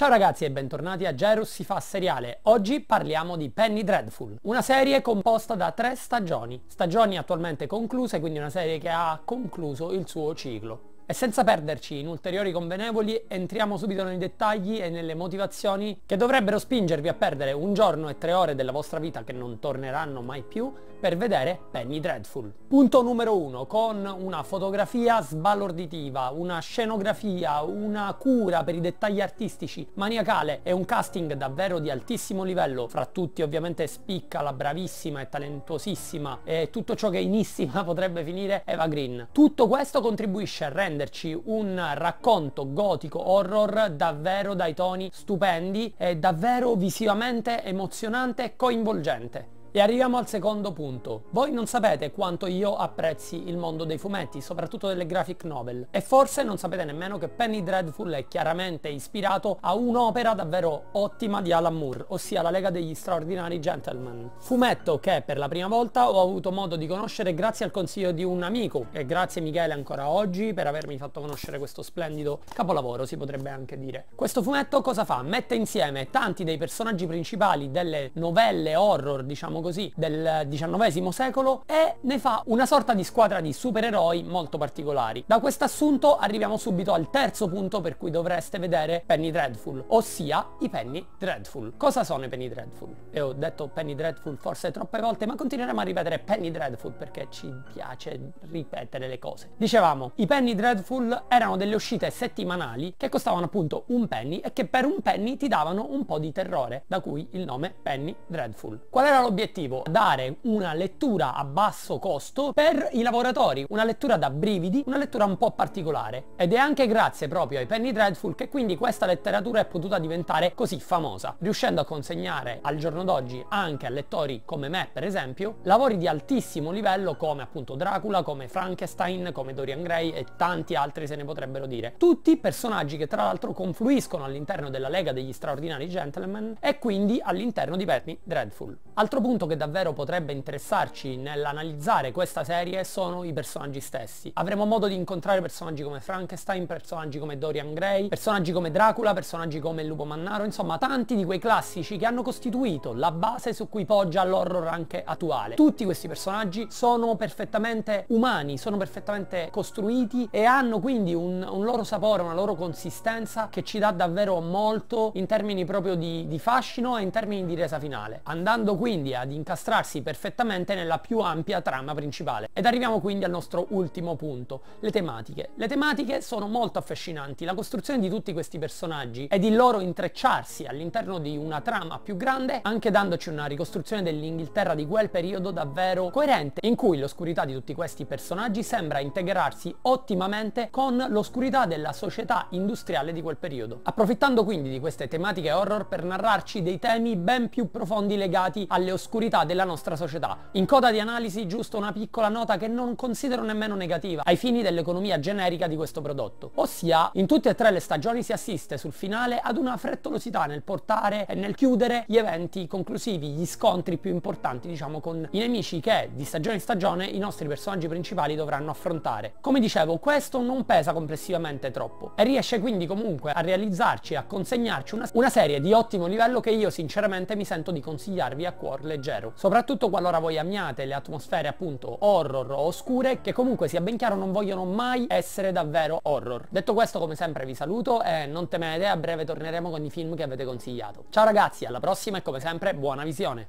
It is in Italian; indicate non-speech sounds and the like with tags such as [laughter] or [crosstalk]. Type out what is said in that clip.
Ciao ragazzi e bentornati a Gerus si fa seriale. Oggi parliamo di Penny Dreadful, una serie composta da tre stagioni, stagioni attualmente concluse, quindi una serie che ha concluso il suo ciclo. E senza perderci in ulteriori convenevoli entriamo subito nei dettagli e nelle motivazioni che dovrebbero spingervi a perdere un giorno e tre ore della vostra vita che non torneranno mai più per vedere Penny Dreadful. Punto numero uno, con una fotografia sbalorditiva, una scenografia, una cura per i dettagli artistici maniacale e un casting davvero di altissimo livello, fra tutti ovviamente spicca la bravissima e talentuosissima e tutto ciò che inissima [laughs] potrebbe finire Eva Green. Tutto questo contribuisce a rendere prenderci un racconto gotico horror davvero dai toni stupendi e davvero visivamente emozionante e coinvolgente. E arriviamo al secondo punto. Voi non sapete quanto io apprezzi il mondo dei fumetti, soprattutto delle graphic novel, e forse non sapete nemmeno che Penny Dreadful è chiaramente ispirato a un'opera davvero ottima di Alan Moore, ossia la Lega degli Straordinari Gentlemen. Fumetto che per la prima volta ho avuto modo di conoscere grazie al consiglio di un amico, e grazie Michele ancora oggi per avermi fatto conoscere questo splendido capolavoro, si potrebbe anche dire. Questo fumetto cosa fa? Mette insieme tanti dei personaggi principali delle novelle horror, diciamo Diciamo così, del XIX secolo e ne fa una sorta di squadra di supereroi molto particolari. Da questo assunto arriviamo subito al terzo punto per cui dovreste vedere Penny Dreadful, ossia i Penny Dreadful. Cosa sono i Penny Dreadful? E ho detto Penny Dreadful forse troppe volte, ma continueremo a ripetere Penny Dreadful perché ci piace ripetere le cose. Dicevamo, i Penny Dreadful erano delle uscite settimanali che costavano appunto un penny e che per un penny ti davano un po' di terrore, da cui il nome Penny Dreadful. Qual era l'obiettivo? obiettivo dare una lettura a basso costo per i lavoratori, una lettura da brividi, una lettura un po' particolare. Ed è anche grazie proprio ai Penny Dreadful che quindi questa letteratura è potuta diventare così famosa, riuscendo a consegnare al giorno d'oggi anche a lettori come me per esempio, lavori di altissimo livello come appunto Dracula, come Frankenstein, come Dorian Gray e tanti altri se ne potrebbero dire. Tutti personaggi che tra l'altro confluiscono all'interno della Lega degli Straordinari Gentlemen e quindi all'interno di Penny Dreadful. Altro punto punto che davvero potrebbe interessarci nell'analizzare questa serie sono i personaggi stessi. Avremo modo di incontrare personaggi come Frankenstein, personaggi come Dorian Gray, personaggi come Dracula, personaggi come il Lupo Mannaro, insomma tanti di quei classici che hanno costituito la base su cui poggia l'horror anche attuale. Tutti questi personaggi sono perfettamente umani, sono perfettamente costruiti e hanno quindi un, un loro sapore, una loro consistenza che ci dà davvero molto in termini proprio di, di fascino e in termini di resa finale. Andando quindi ad di incastrarsi perfettamente nella più ampia trama principale. Ed arriviamo quindi al nostro ultimo punto, le tematiche. Le tematiche sono molto affascinanti, la costruzione di tutti questi personaggi ed il loro intrecciarsi all'interno di una trama più grande, anche dandoci una ricostruzione dell'Inghilterra di quel periodo davvero coerente, in cui l'oscurità di tutti questi personaggi sembra integrarsi ottimamente con l'oscurità della società industriale di quel periodo. Approfittando quindi di queste tematiche horror per narrarci dei temi ben più profondi legati alle oscurità oscurità della nostra società. In coda di analisi giusto una piccola nota che non considero nemmeno negativa ai fini dell'economia generica di questo prodotto, ossia in tutte e tre le stagioni si assiste sul finale ad una frettolosità nel portare e nel chiudere gli eventi conclusivi, gli scontri più importanti diciamo con i nemici che di stagione in stagione i nostri personaggi principali dovranno affrontare. Come dicevo questo non pesa complessivamente troppo e riesce quindi comunque a realizzarci e a consegnarci una, una serie di ottimo livello che io sinceramente mi sento di consigliarvi a cuor leggero leggero, soprattutto qualora voi amiate le atmosfere appunto horror o oscure che comunque sia ben chiaro non vogliono mai essere davvero horror. Detto questo come sempre vi saluto e non temete a breve torneremo con i film che avete consigliato. Ciao ragazzi, alla prossima e come sempre buona visione!